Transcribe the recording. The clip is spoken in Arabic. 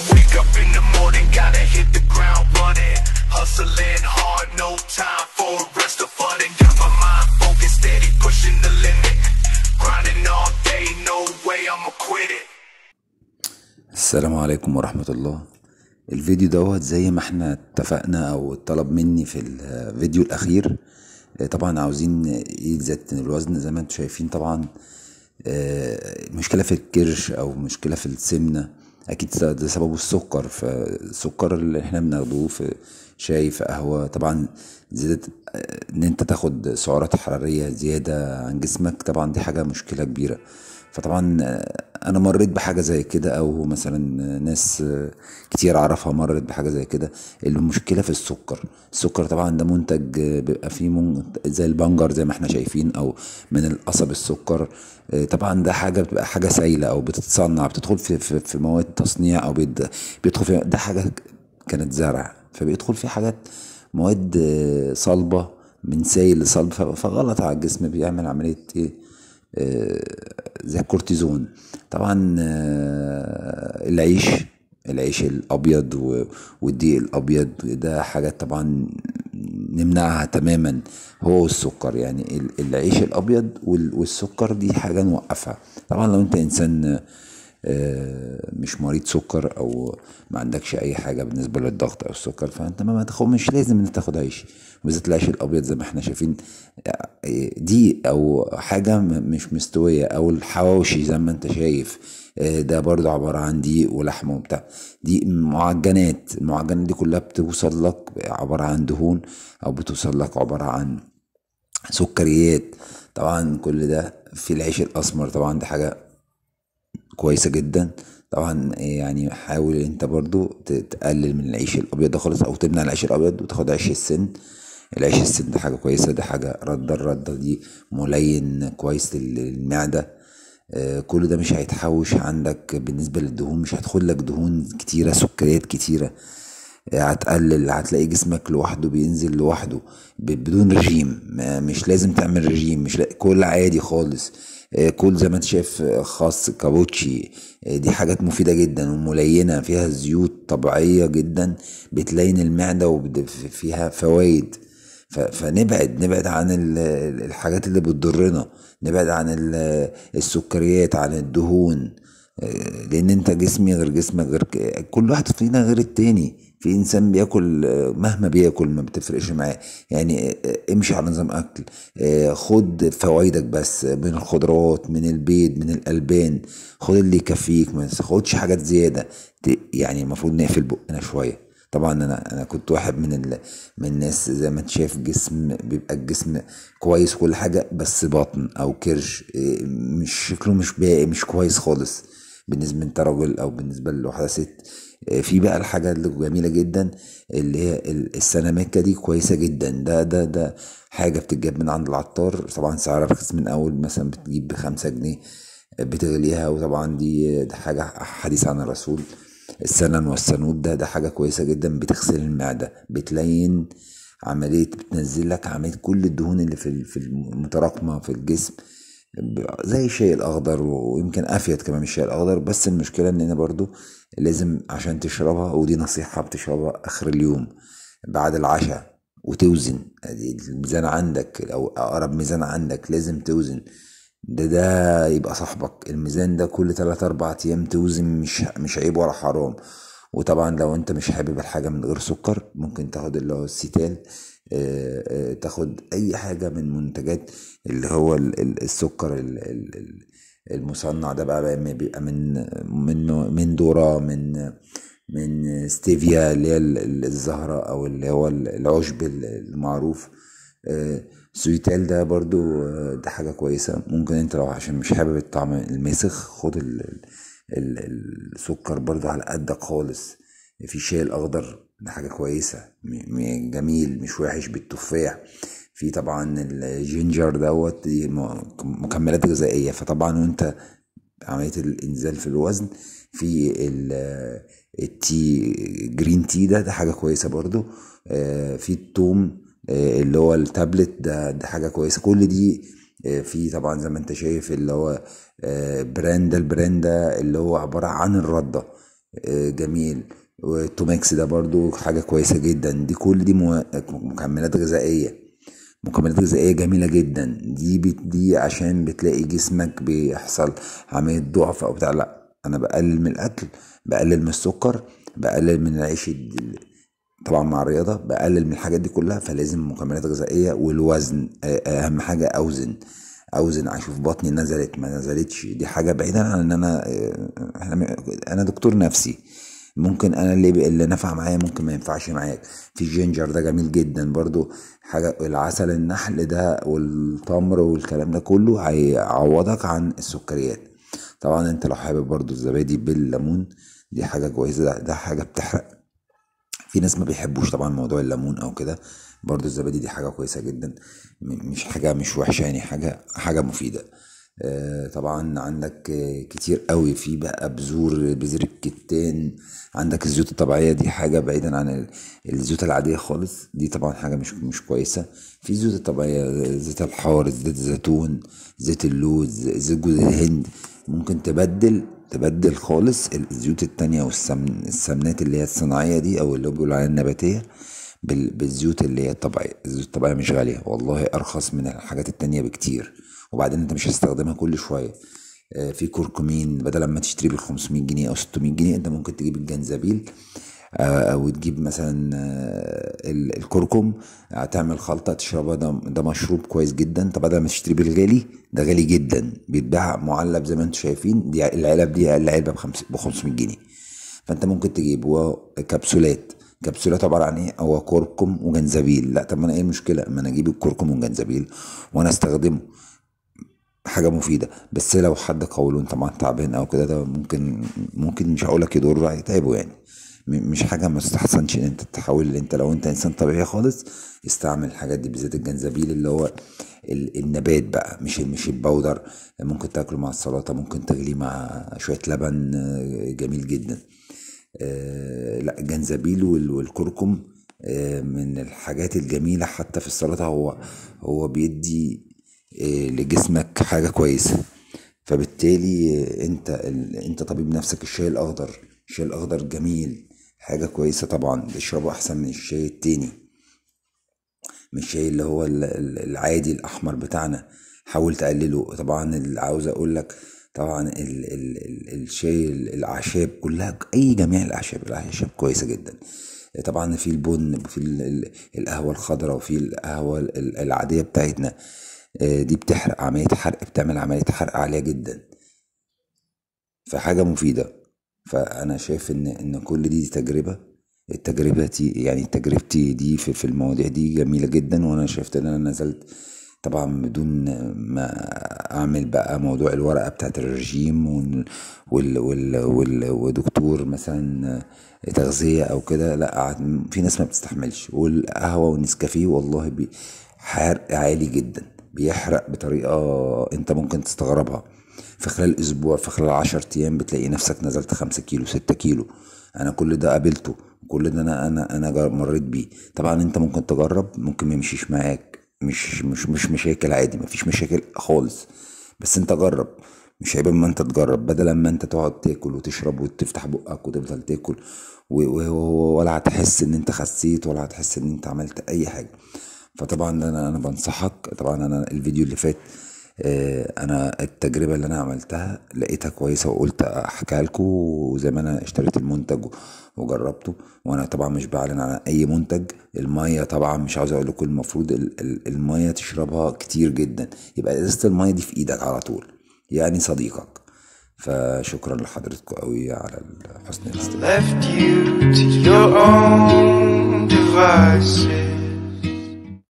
I wake up in the morning, gotta hit the ground running Hustling hard, no time for a rest of fun And got my mind focused, steady pushing the limit Grinding all day, no way I'ma quit it السلام عليكم ورحمة الله الفيديو دوت زي ما احنا اتفقنا او اتطلب مني في الفيديو الاخير طبعا عاوزين ايد ذات الوزن زي ما انتم شايفين طبعا المشكله في الكرش او مشكله في السمنه اكيد ده سببه السكر فالسكر اللي احنا بناخده في شاي في قهوه طبعا زيادة آه، ان انت تاخد سعرات حراريه زياده عن جسمك طبعا دي حاجه مشكله كبيره فطبعا انا مريت بحاجه زي كده او مثلا ناس كتير اعرفها مرت بحاجه زي كده المشكله في السكر السكر طبعا ده منتج بيبقى فيه من زي البنجر زي ما احنا شايفين او من القصب السكر طبعا ده حاجه بتبقى حاجه سايله او بتتصنع بتدخل في في, في مواد تصنيع او بيدخل في ده حاجه كانت زرع فبيدخل فيه حاجات مواد صلبه من سائل لصلب فغلط على الجسم بيعمل عمليه ايه آه، زي الكورتيزون طبعا آه، العيش العيش الابيض والدقيق الابيض ده حاجات طبعا نمنعها تماما هو السكر يعني العيش الابيض والسكر دي حاجه نوقفها طبعا لو انت انسان مش مريض سكر او ما عندكش اي حاجه بالنسبه للضغط او السكر فانت ما تاخد مش لازم انك انت تاخد عيش بالذات العيش الابيض زي ما احنا شايفين آه، دي او حاجه مش مستويه او الحواوشي زي ما انت شايف آه، ده برضه عباره عن دي ولحمه وبتاع دي معجنات المعجنات دي كلها بتوصل لك عباره عن دهون او بتوصل لك عباره عن سكريات طبعا كل ده في العيش الاسمر طبعا دي حاجه كويسة جدا طبعا يعني حاول انت برضو تقلل من العيش الابيض ده خالص او تمنع العيش الابيض وتاخد عيش السن العيش السن ده حاجة كويسة ده حاجة ردة الردة دي ملين كويس للمعدة آه، كل ده مش هيتحوش عندك بالنسبة للدهون مش هتدخل لك دهون كتيرة سكريات كتيرة آه، هتقلل هتلاقي جسمك لوحده بينزل لوحده بدون رجيم مش لازم تعمل رجيم مش لا كل عادي خالص آه، كول زي ما انت شايف آه، خاص كابوتشي آه، دي حاجات مفيدة جدا وملينة فيها زيوت طبيعية جدا بتلين المعدة وفيها فوائد فنبعد نبعد عن الحاجات اللي بتضرنا نبعد عن السكريات عن الدهون لان انت جسمي غير جسمك غير كل واحد فينا غير التاني في انسان بياكل مهما بياكل ما بتفرقش معاه يعني آه، امشي على نظام اكل آه، خد فوائدك بس من الخضروات من البيض من الالبان خد اللي يكفيك ما تاخدش حاجات زياده يعني المفروض نقفل بقنا شويه طبعا انا انا كنت واحد من ال... من الناس زي ما انت شايف جسم بيبقى الجسم كويس كل حاجه بس بطن او كرش آه، مش شكله مش باقي مش كويس خالص بالنسبه انت راجل او بالنسبه لواحده ست آه، في بقى الحاجه الجميله جدا اللي هي السيراميكا دي كويسه جدا ده ده ده حاجه بتتجاب من عند العطار طبعا سعرها رخيص من اول مثلا بتجيب بخمسة جنيه آه، بتغليها وطبعا دي آه، ده حاجه حديث عن الرسول السنن والسنود ده ده حاجه كويسه جدا بتغسل المعده بتلين عمليه بتنزل لك عمليه كل الدهون اللي في المتراكمه في الجسم زي الشاي الاخضر ويمكن افيد كمان من الشاي الاخضر بس المشكله ان انا برضو لازم عشان تشربها ودي نصيحه بتشربها اخر اليوم بعد العشاء وتوزن يعني الميزان عندك او اقرب ميزان عندك لازم توزن ده ده يبقى صاحبك الميزان ده كل 3 4 ايام توزن مش مش عيب ولا حرام وطبعا لو انت مش حابب الحاجه من غير سكر ممكن تاخد اللي هو الستان تاخد اي حاجه من منتجات اللي هو السكر المصنع ده بقى بيبقى من من من ذره من من ستيفيا اللي هي الزهره او اللي هو العشب المعروف آه، سويتال ده برضو آه، ده حاجة كويسة ممكن انت لو عشان مش حابب الطعم المسخ خد السكر برضو على قدك خالص في شاي الأخضر ده حاجة كويسة جميل مش وحش بالتفاح في طبعا الجينجر دوت مكملات غذائية فطبعا وانت عملية الانزال في الوزن في التي جرين تي ده ده حاجة كويسة برضو آه، في التوم آه، اللي هو التابلت ده ده حاجة كويسة كل دي آه، في طبعا زي ما انت شايف اللي هو براند البراند اللي هو عبارة عن الردة جميل والتوماكس ده برضو حاجة كويسة جدا دي كل دي مكملات غذائية مكملات غذائية جميلة جدا دي دي عشان بتلاقي جسمك بيحصل عملية ضعف أو بتاع لأ أنا بقلل من الأكل بقلل من السكر بقلل من العيش طبعا مع الرياضة بقلل من الحاجات دي كلها فلازم مكملات غذائية والوزن أهم حاجة أوزن اوزن اشوف بطني نزلت ما نزلتش دي حاجه بعيدا عن ان انا انا دكتور نفسي ممكن انا اللي اللي نفع معايا ممكن ما ينفعش معاك في الجينجر ده جميل جدا برضو حاجه العسل النحل ده والتمر والكلام ده كله هيعوضك عن السكريات طبعا انت لو حابب برضو الزبادي بالليمون دي حاجه كويسه ده, ده حاجه بتحرق في ناس ما بيحبوش طبعا موضوع الليمون او كده برضو الزبادي دي حاجه كويسه جدا مش حاجه مش وحشه يعني حاجه حاجه مفيده آه، طبعا عندك كتير قوي في بقى بذور بذر الكتان عندك الزيوت الطبيعية دي حاجة بعيدا عن الزيوت العادية خالص دي طبعا حاجة مش مش كويسة في الزيوت الطبيعية زيت الحار زيت الزيتون زيت اللوز زيت جوز الهند ممكن تبدل تبدل خالص الزيوت التانية والسمنات اللي هي الصناعية دي أو اللي بيقولوا عليها النباتية بالزيوت اللي هي الطبيعية الزيوت الطبيعية مش غالية والله أرخص من الحاجات التانية بكتير وبعدين انت مش هتستخدمها كل شويه آه، في كركمين بدل ما تشتري ب 500 جنيه او 600 جنيه انت ممكن تجيب الجنزبيل آه، او تجيب مثلا آه، الكركم تعمل خلطه تشربها ده, ده مشروب كويس جدا طب بدل ما تشتري بالغالي ده غالي جدا بيتباع معلب زي ما انتم شايفين دي العلب دي اقل علبه ب 500 جنيه فانت ممكن تجيب كبسولات كبسولات عباره عن ايه هو كركم وجنزبيل لا طب ما انا ايه المشكله ما انا اجيب الكركم والجنزبيل وانا استخدمه حاجه مفيده بس لو حد قوله انت طبعا تعبان او كده ده ممكن ممكن مش هقول لك يضر يتعبوا يعني مش حاجه ما تستحسنش ان انت تحاول انت لو انت انسان طبيعي خالص استعمل الحاجات دي بالذات الجنزبيل اللي هو النبات بقى مش مش البودر ممكن تاكله مع السلطه ممكن تغليه مع شويه لبن آه، جميل جدا آه، لا الجنزبيل والكركم آه، من الحاجات الجميله حتى في السلطه هو هو بيدي إيه، لجسمك حاجة كويسة فبالتالي انت انت طبيب نفسك الشاي الاخضر الشاي الاخضر جميل حاجة كويسة طبعا بتشربه احسن من الشاي التاني من الشاي اللي هو العادي الاحمر بتاعنا حاول تقلله طبعا اللي عاوز اقول لك طبعا ال ال ال الشاي الاعشاب كلها اي جميع الاعشاب الاعشاب كويسه جدا طبعا في البن وفي القهوه الخضراء وفي القهوه العاديه بتاعتنا آه، دي بتحرق عملية حرق بتعمل عملية حرق عالية جدا فحاجة مفيدة فأنا شايف إن إن كل دي تجربة التجربة دي يعني تجربتي دي في, في المواضيع دي جميلة جدا وأنا شايفت إن أنا نزلت طبعا بدون ما اعمل بقى موضوع الورقه بتاعت الرجيم وال وال وال ودكتور مثلا تغذيه او كده لا في ناس ما بتستحملش والقهوه والنسكافيه والله حرق عالي جدا بيحرق بطريقة انت ممكن تستغربها في خلال اسبوع في خلال عشر ايام بتلاقي نفسك نزلت خمسة كيلو ستة كيلو انا كل ده قابلته كل ده انا انا انا مريت بيه طبعا انت ممكن تجرب ممكن ما يمشيش معاك مش مش مش مشاكل عادي مفيش مشاكل خالص بس انت جرب مش عيب اما انت تجرب بدل ما انت تقعد تاكل وتشرب وتفتح بقك وتفضل تاكل ولا هتحس ان انت خسيت ولا هتحس ان انت عملت اي حاجه فطبعا انا انا بنصحك طبعا انا الفيديو اللي فات آه، انا التجربه اللي انا عملتها لقيتها كويسه وقلت احكيها لكم وزي ما انا اشتريت المنتج وجربته وانا طبعا مش بعلن على اي منتج الميه طبعا مش عاوز اقول لكم المفروض الميه تشربها كتير جدا يبقى ازازه الميه دي في ايدك على طول يعني صديقك فشكرا لحضرتكم قوي على حسن الاستماع